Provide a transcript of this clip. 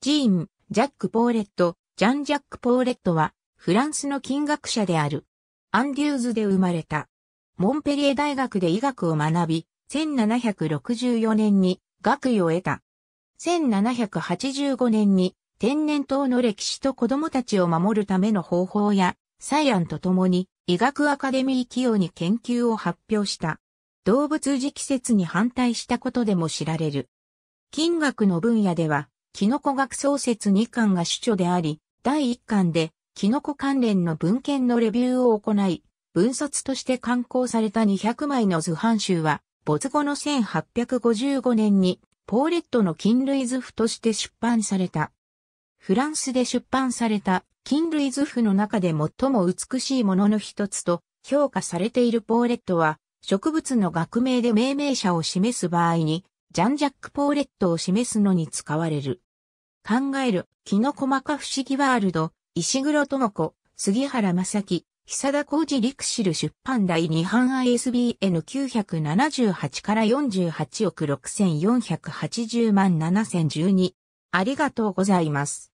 ジーン、ジャック・ポーレット、ジャン・ジャック・ポーレットは、フランスの金学者である。アンデューズで生まれた。モンペリエ大学で医学を学び、1764年に学位を得た。1785年に天然痘の歴史と子供たちを守るための方法や、サイアンと共に医学アカデミー企業に研究を発表した。動物磁季節に反対したことでも知られる。金学の分野では、キノコ学創設2巻が主著であり、第1巻で、キノコ関連の文献のレビューを行い、文冊として刊行された200枚の図版集は、没後の1855年に、ポーレットの菌類図譜として出版された。フランスで出版された菌類図譜の中で最も美しいものの一つと評価されているポーレットは、植物の学名で命名者を示す場合に、ジャンジャック・ポーレットを示すのに使われる。考える、気の細か不思議ワールド、石黒智子、杉原正樹、久田浩二リクシル出版第2版 ISBN 978から48億6480万7012。ありがとうございます。